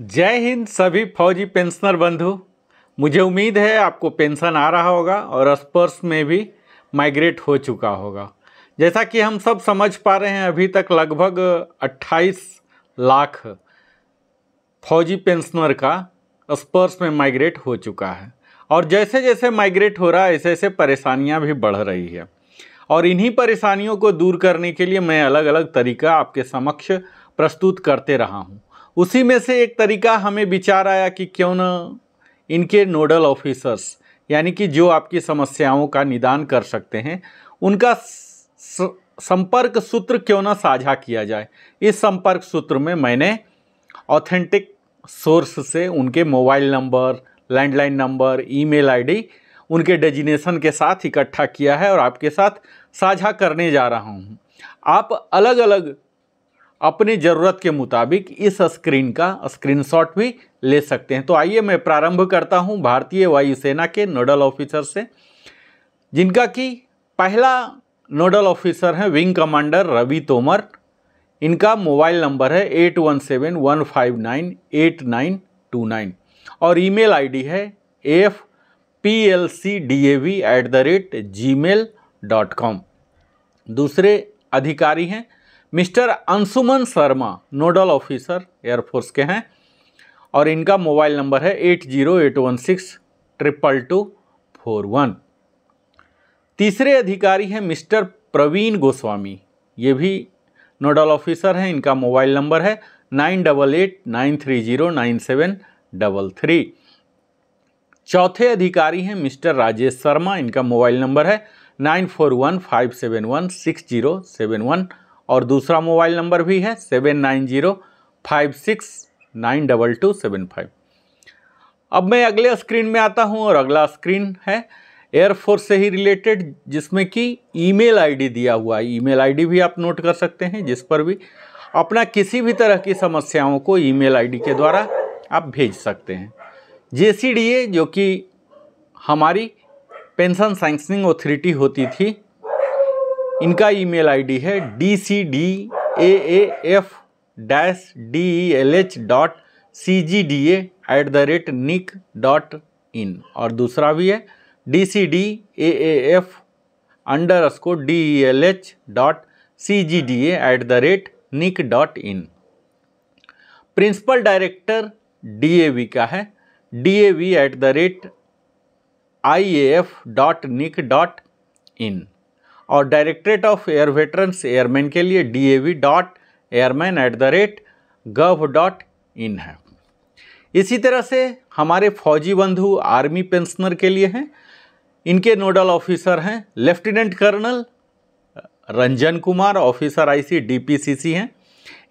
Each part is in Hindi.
जय हिंद सभी फौजी पेंशनर बंधु मुझे उम्मीद है आपको पेंशन आ रहा होगा और स्पर्श में भी माइग्रेट हो चुका होगा जैसा कि हम सब समझ पा रहे हैं अभी तक लगभग 28 लाख फौजी पेंशनर का स्पर्श में माइग्रेट हो चुका है और जैसे जैसे माइग्रेट हो रहा है ऐसे ऐसे परेशानियाँ भी बढ़ रही है और इन्हीं परेशानियों को दूर करने के लिए मैं अलग अलग तरीका आपके समक्ष प्रस्तुत करते रहा हूँ उसी में से एक तरीका हमें विचार आया कि क्यों न इनके नोडल ऑफिसर्स यानी कि जो आपकी समस्याओं का निदान कर सकते हैं उनका संपर्क सूत्र क्यों ना साझा किया जाए इस संपर्क सूत्र में मैंने ऑथेंटिक सोर्स से उनके mobile number landline number email ID उनके डेजिनेशन के साथ इकट्ठा किया है और आपके साथ साझा करने जा रहा हूँ आप अलग अलग अपनी ज़रूरत के मुताबिक इस स्क्रीन का स्क्रीनशॉट भी ले सकते हैं तो आइए मैं प्रारंभ करता हूं भारतीय वायुसेना के नोडल ऑफिसर से जिनका कि पहला नोडल ऑफिसर है विंग कमांडर रवि तोमर इनका मोबाइल नंबर है eight one seven one five nine eight nine two nine और ईमेल आईडी है F P L C D A V at the rate gmail dot com दूसरे अधिकारी हैं mister Anshuman Sharma nodal officer air force के हैं और इनका मोबाइल नंबर है eight zero eight one six triple two four one तीसरे अधिकारी हैं मिस्टर प्रवीण गोस्वामी ये भी नोडल ऑफिसर हैं इनका मोबाइल नंबर है nine double eight nine three zero nine seven double three चौथे अधिकारी हैं मिस्टर राजेश शर्मा इनका मोबाइल नंबर है nine four one five seven one six zero seven one और दूसरा मोबाइल नंबर भी है seven nine zero five six nine double two seven five अब मैं अगले स्क्रीन में आता हूँ और अगला स्क्रीन है एयरफोर्स से ही रिलेटेड जिसमें कि ईमेल आईडी दिया हुआ है ईमेल आईडी भी आप नोट कर सकते हैं जिस पर भी अपना किसी भी तरह की समस्याओं को ईमेल आईडी के द्वारा आप भेज सकते हैं जे जो कि हमारी पेंशन सैंक्शनिंग ऑथोरिटी होती थी इनका ईमेल आईडी है D C D A A F dash D E L H dot C G D A at the rate nic dot in और दूसरा भी है D C D A A F underscore D E L H dot C G D A at the rate nic dot in principal director D A V का है D A V at the rate I A F dot nic dot in और directorate of air veterans airman के लिए D A V dot airman at the rate gov dot in है इसी तरह से हमारे फौजी बंधु आर्मी पेंशनर के लिए हैं इनके नोडल ऑफिसर हैं lieutenant colonel Ranjan Kumar officer IC DPCC हैं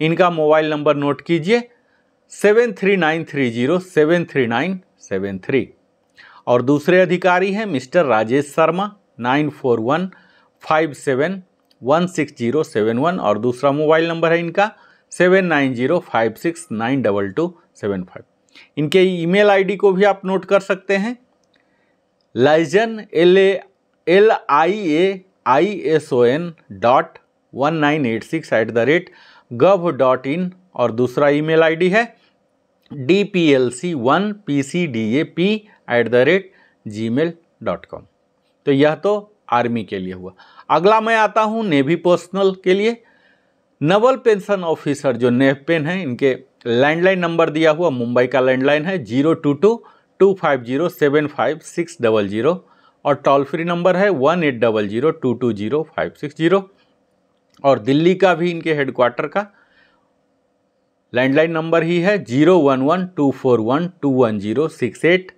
इनका मोबाइल नंबर नोट कीजिए seven three nine three zero seven three nine seven three और दूसरे अधिकारी हैं mister Rajesh Sharma nine four one five seven one six zero seven one और दूसरा मोबाइल नंबर है इनका seven nine zero five six nine double two seven five इनके ईमेल आईडी को भी आप नोट कर सकते हैं liaison L A L I A I S O N dot one nine eight six at the rate gov dot in और दूसरा ईमेल आईडी है D P L C one P C D A P at the rate gmail dot com तो यह तो आर्मी के लिए हुआ अगला मैं आता हूँ नेवी पर्सनल के लिए नवल पेंशन ऑफिसर जो नेव पेन है इनके लैंडलाइन नंबर दिया हुआ मुंबई का लैंडलाइन है zero two two two five zero seven five six double zero और टोल फ्री नंबर है one eight double zero two two zero five six zero और दिल्ली का भी इनके हेडक्वार्टर का लैंडलाइन नंबर ही है zero one one two four one two one zero six eight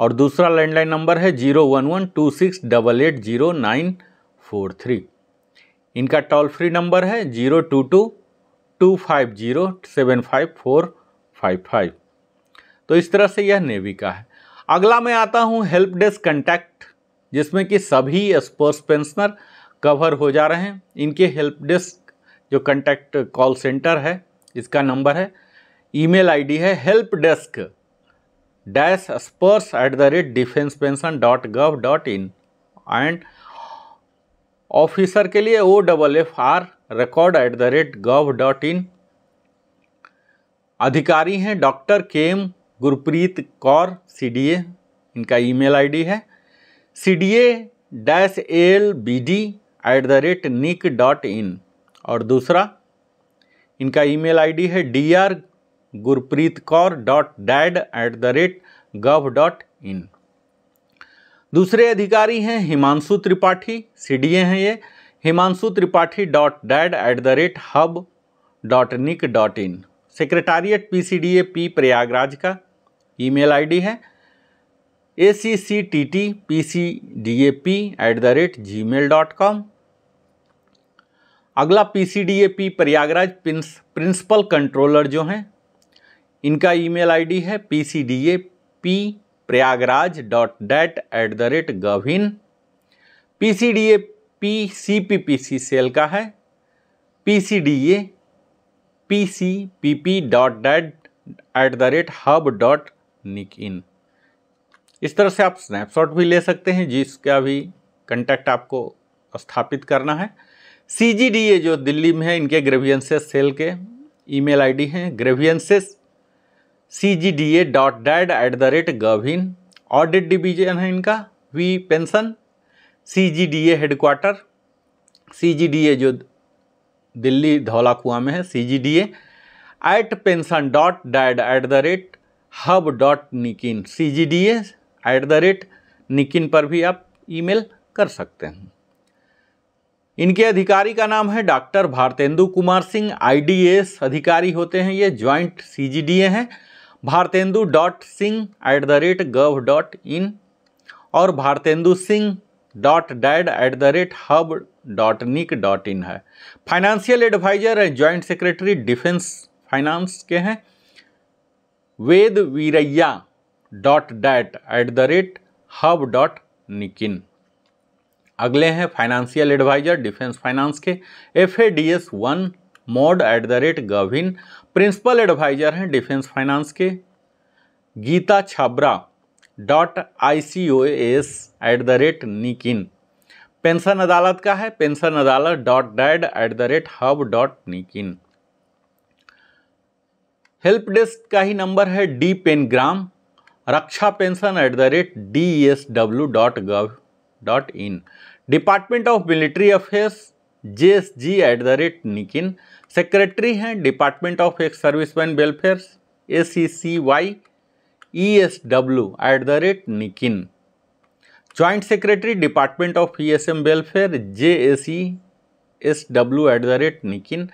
और दूसरा लैंडलाइन नंबर है zero one one two six double eight zero nine four three इनका टोल फ्री नंबर है zero two two two five zero seven five four five five तो इस तरह से यह नेवी का है अगला मैं आता हूँ हेल्प डेस्क कंटैक्ट जिसमें कि सभी स्पोर्ट्स पेंशनर कवर हो जा रहे हैं इनके हेल्प डेस्क जो कंटैक्ट कॉल सेंटर है इसका नंबर है ईमेल आईडी है help desk dash Sparsh at the rate defence pension dot gov dot in and officer के लिए O double F R record at the rate gov dot in अधिकारी हैं doctor K M Gurpreet Kaur C D A इनका ईमेल आईडी है C D A dash L B D at the rate nic dot in और दूसरा इनका ईमेल आईडी है D R Gurpreet Kaur dot dad at the rate gov dot in दूसरे अधिकारी हैं हिमांशु त्रिपाठी सी हैं ये Himanshu Tripathi dot dad at the rate hub dot nic dot in secretariat P C D A P Prayagraj का ईमेल आईडी है A C C T T P C D A P at the rate gmail dot com अगला P C D A P Prayagraj prince principal controller जो हैं इनका ईमेल आईडी है P C D A P Prayagraj dot date at the rate gov in P C D A P C P P C cell का है P C D A P C P P dot date at the rate hub dot nic in इस तरह से आप स्नैपशॉट भी ले सकते हैं जिसका भी कंटेक्ट आपको स्थापित करना है सी जी डी ए जो दिल्ली में है इनके ग्रेवियंसेस सेल के ईमेल आईडी हैं grievances C G D A dot dad at the rate gov in audit division है इनका V pension C G D A headquarters C G D A जो दिल्ली धौला कुआ में है C G D A at pension dot dad at the rate hub dot nic in C G D A at the rate nic in पर भी आप ईमेल कर सकते हैं इनके अधिकारी का नाम है डॉक्टर भारतेंदु कुमार सिंह आईडीएस अधिकारी होते हैं ये ज्वाइंट सीजीडीए हैं Bharatendu dot Singh at the rate gov dot in और Bharatendu Singh dot dad at the rate hub dot nic dot in है financial adviser and joint secretary defence finance के हैं Ved Veeraiah dot dad at the rate hub dot nic in अगले हैं फाइनेंशियल एडवाइजर डिफेंस फाइनेंस के F A D S one mod at the rate gov in principal adviser हैं डिफेंस फाइनेंस के Geeta Chhabra dot I C O S at the rate nic in pension Adalat का है pension Adalat dot dad at the rate hub dot nic in help desk का ही नंबर है D pengram Raksha pension at the rate D S W dot gov dot in department of military affairs J S G at the rate nic in secretary हैं department of ex serviceman welfare A C C Y E S W at the rate nic in joint secretary department of E S M welfare J A C S W at the rate nic in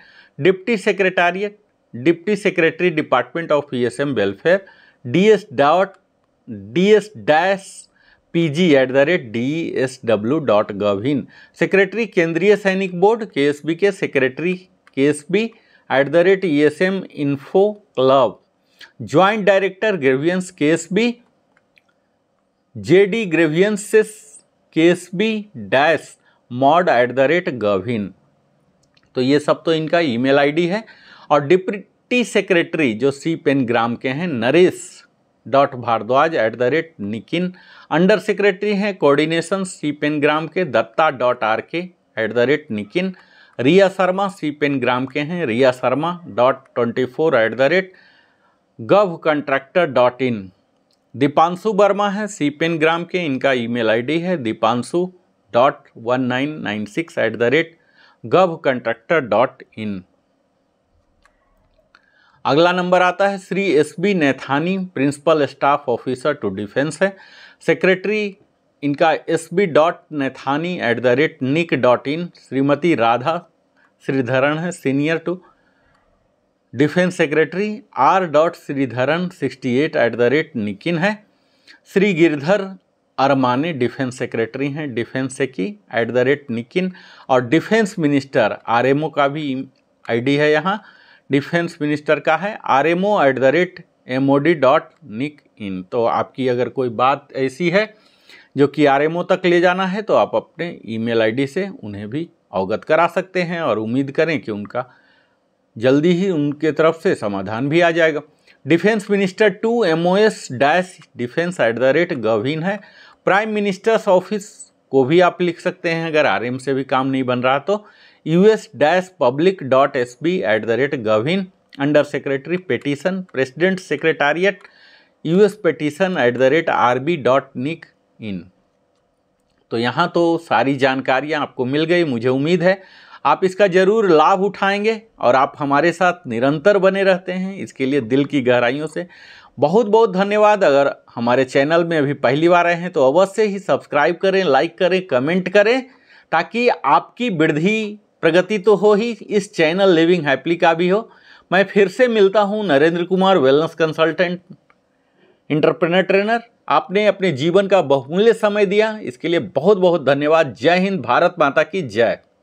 deputy secretariat deputy secretary department of E S M welfare D S dot D S dash P G at the rate D S W dot gov in secretary Kendriya Sainik board K S B के secretary K S B at the rate E S M info club joint director grievance K S B J D grievance K S B dash mod at the rate gov in तो ये सब तो इनका ईमेल डी है और डिप्टी सेक्रेटरी जो सी पेन ग्राम के हैं Naresh dot Bhardwaj at the rate nic in under secretary हैं कोऑर्डिनेशन सी पेन ग्राम के Datta dot R K at the rate nic in Riya Sharma C gram के हैं Riya Sharma dot twenty four at the rate gov contractor dot in Deepanshu Verma है सी ग्राम के इनका ईमेल आईडी है Deepanshu dot one nine nine six at the rate gov contractor dot in अगला नंबर आता है Shri S B Naithani principal staff officer to defence है सेक्रेटरी इनका S B dot Naithani at the rate nic dot in Shrimati Radha Sridharan है senior to defence secretary R dot Sridharan sixty eight at the rate nic in है श्री गिरधर अरमाने डिफेंस सेक्रेटरी हैं डिफेंस से की एट द रेट निकिन और डिफेंस मिनिस्टर आरएमओ का भी आईडी है यहाँ डिफेंस मिनिस्टर का है R M O at the rate M O D dot nic in तो आपकी अगर कोई बात ऐसी है जो कि आर एम ओ तक ले जाना है तो आप अपने ईमेल आईडी से उन्हें भी अवगत करा सकते हैं और उम्मीद करें कि उनका जल्दी ही उनके तरफ से समाधान भी आ जाएगा defence minister to M O S dash defence at the rate gov in है प्राइम मिनिस्टर्स ऑफिस को भी आप लिख सकते हैं अगर आर एम से भी काम नहीं बन रहा तो U S dash public dot S B at the rate gov in under secretary petition president secretariat U S petition at the rate R B dot nic in तो यहाँ तो सारी जानकारियाँ आपको मिल गई मुझे उम्मीद है आप इसका ज़रूर लाभ उठाएंगे और आप हमारे साथ निरंतर बने रहते हैं इसके लिए दिल की गहराइयों से बहुत बहुत धन्यवाद अगर हमारे चैनल में अभी पहली बार आए हैं तो अवश्य ही सब्सक्राइब करें लाइक करें कमेंट करें ताकि आपकी वृद्धि प्रगति तो हो ही इस चैनल लिविंग हैप्पी का भी हो मैं फिर से मिलता हूँ Narendra Kumar wellness consultant entrepreneur trainer आपने अपने जीवन का बहुमूल्य समय दिया इसके लिए बहुत बहुत धन्यवाद जय हिंद भारत माता की जय